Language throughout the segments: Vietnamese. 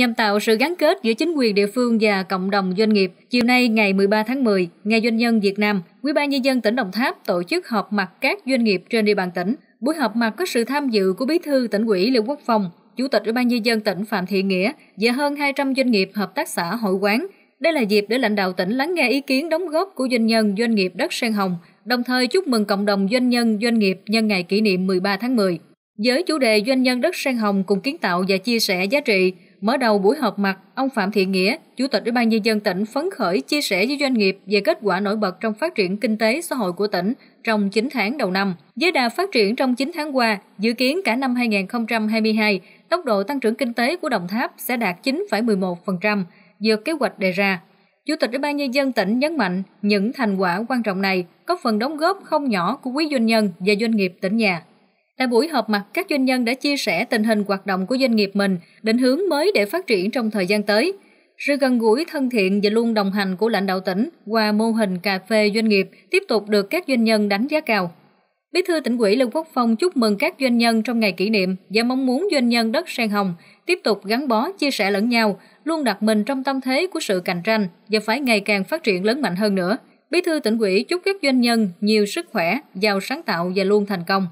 Nhằm tạo sự gắn kết giữa chính quyền địa phương và cộng đồng doanh nghiệp, chiều nay ngày 13 tháng 10, Ngày Doanh nhân Việt Nam, Ủy ban nhân dân tỉnh Đồng Tháp tổ chức họp mặt các doanh nghiệp trên địa bàn tỉnh. Buổi họp mặt có sự tham dự của Bí thư tỉnh ủy Lưu Quốc Phong, Chủ tịch Ủy ban nhân dân tỉnh Phạm Thị Nghĩa và hơn 200 doanh nghiệp hợp tác xã hội quán. Đây là dịp để lãnh đạo tỉnh lắng nghe ý kiến đóng góp của doanh nhân doanh nghiệp đất sen hồng, đồng thời chúc mừng cộng đồng doanh nhân doanh nghiệp nhân ngày kỷ niệm 13 tháng 10. Với chủ đề doanh nhân đất sen hồng cùng kiến tạo và chia sẻ giá trị, Mở đầu buổi họp mặt, ông Phạm Thị Nghĩa, Chủ tịch Ủy ban nhân dân tỉnh phấn khởi chia sẻ với doanh nghiệp về kết quả nổi bật trong phát triển kinh tế xã hội của tỉnh trong 9 tháng đầu năm. Với đà phát triển trong 9 tháng qua, dự kiến cả năm 2022, tốc độ tăng trưởng kinh tế của Đồng Tháp sẽ đạt 9,11%, vượt kế hoạch đề ra. Chủ tịch Ủy ban nhân dân tỉnh nhấn mạnh những thành quả quan trọng này có phần đóng góp không nhỏ của quý doanh nhân và doanh nghiệp tỉnh nhà. Tại buổi họp mặt, các doanh nhân đã chia sẻ tình hình hoạt động của doanh nghiệp mình, định hướng mới để phát triển trong thời gian tới. Sự gần gũi thân thiện và luôn đồng hành của lãnh đạo tỉnh qua mô hình cà phê doanh nghiệp tiếp tục được các doanh nhân đánh giá cao. Bí thư tỉnh ủy Lê Quốc Phong chúc mừng các doanh nhân trong ngày kỷ niệm và mong muốn doanh nhân đất sen hồng tiếp tục gắn bó, chia sẻ lẫn nhau, luôn đặt mình trong tâm thế của sự cạnh tranh và phải ngày càng phát triển lớn mạnh hơn nữa. Bí thư tỉnh ủy chúc các doanh nhân nhiều sức khỏe, giàu sáng tạo và luôn thành công.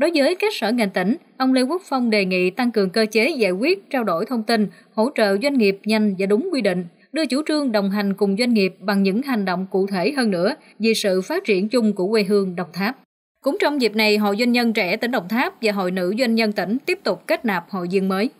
Đối với các sở ngành tỉnh, ông Lê Quốc Phong đề nghị tăng cường cơ chế giải quyết, trao đổi thông tin, hỗ trợ doanh nghiệp nhanh và đúng quy định, đưa chủ trương đồng hành cùng doanh nghiệp bằng những hành động cụ thể hơn nữa vì sự phát triển chung của quê hương Đồng Tháp. Cũng trong dịp này, Hội Doanh nhân trẻ tỉnh Đồng Tháp và Hội Nữ Doanh nhân tỉnh tiếp tục kết nạp hội viên mới.